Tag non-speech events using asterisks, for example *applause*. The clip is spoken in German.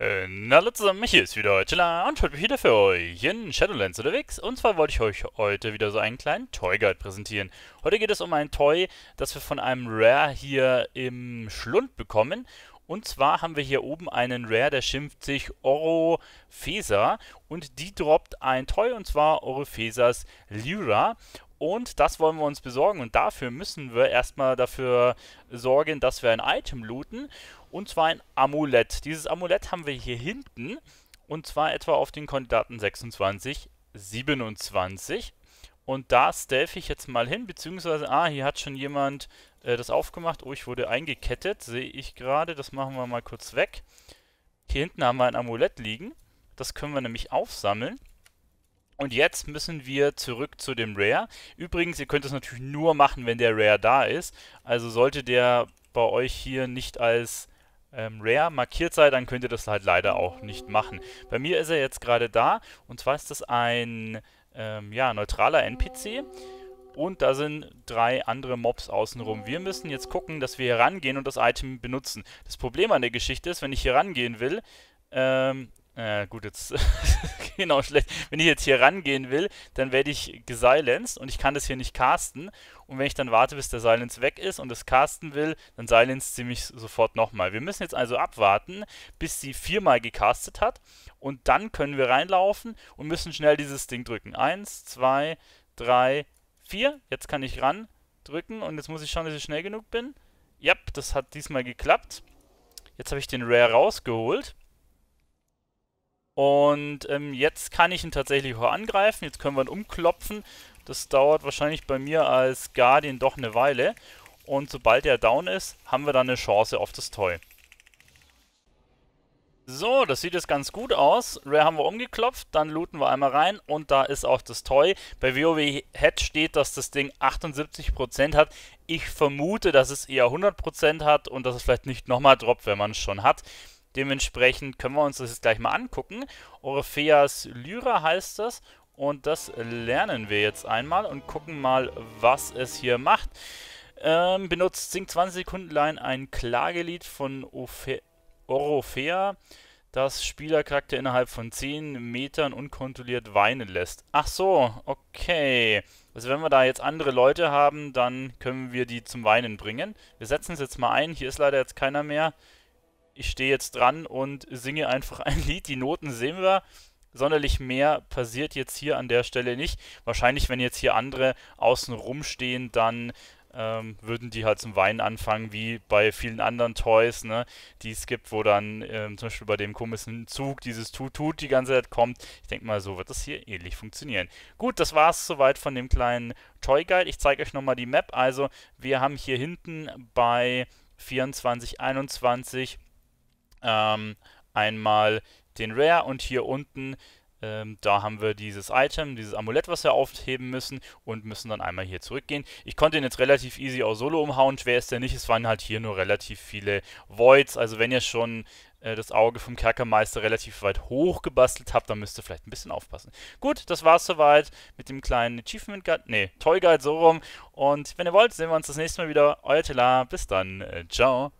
Äh, na Leute zusammen, hier ist wieder Chilla und heute bin ich wieder für euch in Shadowlands unterwegs. Und zwar wollte ich euch heute wieder so einen kleinen Toy Guide präsentieren. Heute geht es um ein Toy, das wir von einem Rare hier im Schlund bekommen. Und zwar haben wir hier oben einen Rare, der schimpft sich Orofesa und die droppt ein Toy und zwar Orofesas Lyra. Und das wollen wir uns besorgen. Und dafür müssen wir erstmal dafür sorgen, dass wir ein Item looten. Und zwar ein Amulett. Dieses Amulett haben wir hier hinten. Und zwar etwa auf den Kandidaten 26, 27. Und da stealth ich jetzt mal hin, beziehungsweise, ah, hier hat schon jemand äh, das aufgemacht. Oh, ich wurde eingekettet, sehe ich gerade. Das machen wir mal kurz weg. Hier hinten haben wir ein Amulett liegen. Das können wir nämlich aufsammeln. Und jetzt müssen wir zurück zu dem Rare. Übrigens, ihr könnt das natürlich nur machen, wenn der Rare da ist. Also sollte der bei euch hier nicht als ähm, Rare markiert sein, dann könnt ihr das halt leider auch nicht machen. Bei mir ist er jetzt gerade da. Und zwar ist das ein ähm, ja, neutraler NPC. Und da sind drei andere Mobs außenrum. Wir müssen jetzt gucken, dass wir hier rangehen und das Item benutzen. Das Problem an der Geschichte ist, wenn ich hier rangehen will, ähm, äh, gut, jetzt *laughs* genau schlecht. Wenn ich jetzt hier rangehen will, dann werde ich gesilenced und ich kann das hier nicht casten. Und wenn ich dann warte, bis der Silence weg ist und das casten will, dann silenced sie mich sofort nochmal. Wir müssen jetzt also abwarten, bis sie viermal gecastet hat. Und dann können wir reinlaufen und müssen schnell dieses Ding drücken. Eins, zwei, drei, vier. Jetzt kann ich ran drücken und jetzt muss ich schauen, dass ich schnell genug bin. Ja, das hat diesmal geklappt. Jetzt habe ich den Rare rausgeholt. Und ähm, jetzt kann ich ihn tatsächlich auch angreifen. Jetzt können wir ihn umklopfen. Das dauert wahrscheinlich bei mir als Guardian doch eine Weile. Und sobald er down ist, haben wir dann eine Chance auf das Toy. So, das sieht jetzt ganz gut aus. Rare haben wir umgeklopft, dann looten wir einmal rein und da ist auch das Toy. Bei WoW Head steht, dass das Ding 78% hat. Ich vermute, dass es eher 100% hat und dass es vielleicht nicht nochmal droppt, wenn man es schon hat. Dementsprechend können wir uns das jetzt gleich mal angucken. Orpheas Lyra heißt das und das lernen wir jetzt einmal und gucken mal, was es hier macht. Ähm, benutzt singt 20 Sekunden lang ein Klagelied von Ofe Orophea, das Spielercharakter innerhalb von 10 Metern unkontrolliert weinen lässt. Ach so, okay. Also wenn wir da jetzt andere Leute haben, dann können wir die zum Weinen bringen. Wir setzen es jetzt mal ein. Hier ist leider jetzt keiner mehr ich stehe jetzt dran und singe einfach *laughs* ein Lied, die Noten sehen wir. Sonderlich mehr passiert jetzt hier an der Stelle nicht. Wahrscheinlich, wenn jetzt hier andere außen rumstehen, dann ähm, würden die halt zum Weinen anfangen, wie bei vielen anderen Toys, ne, die es gibt, wo dann ähm, zum Beispiel bei dem komischen Zug dieses Tut-Tut die ganze Zeit kommt. Ich denke mal, so wird das hier ähnlich funktionieren. Gut, das war es soweit von dem kleinen Toy Guide. Ich zeige euch nochmal die Map. Also, wir haben hier hinten bei 24, 21, ähm, einmal den Rare und hier unten, ähm, da haben wir dieses Item, dieses Amulett, was wir aufheben müssen und müssen dann einmal hier zurückgehen. Ich konnte ihn jetzt relativ easy auch solo umhauen, schwer ist der nicht, es waren halt hier nur relativ viele Voids, also wenn ihr schon äh, das Auge vom Kerkermeister relativ weit hoch gebastelt habt, dann müsst ihr vielleicht ein bisschen aufpassen. Gut, das war's soweit mit dem kleinen Achievement Guide, nee, Toy Guide, so rum und wenn ihr wollt, sehen wir uns das nächste Mal wieder, euer Tela, bis dann, äh, ciao.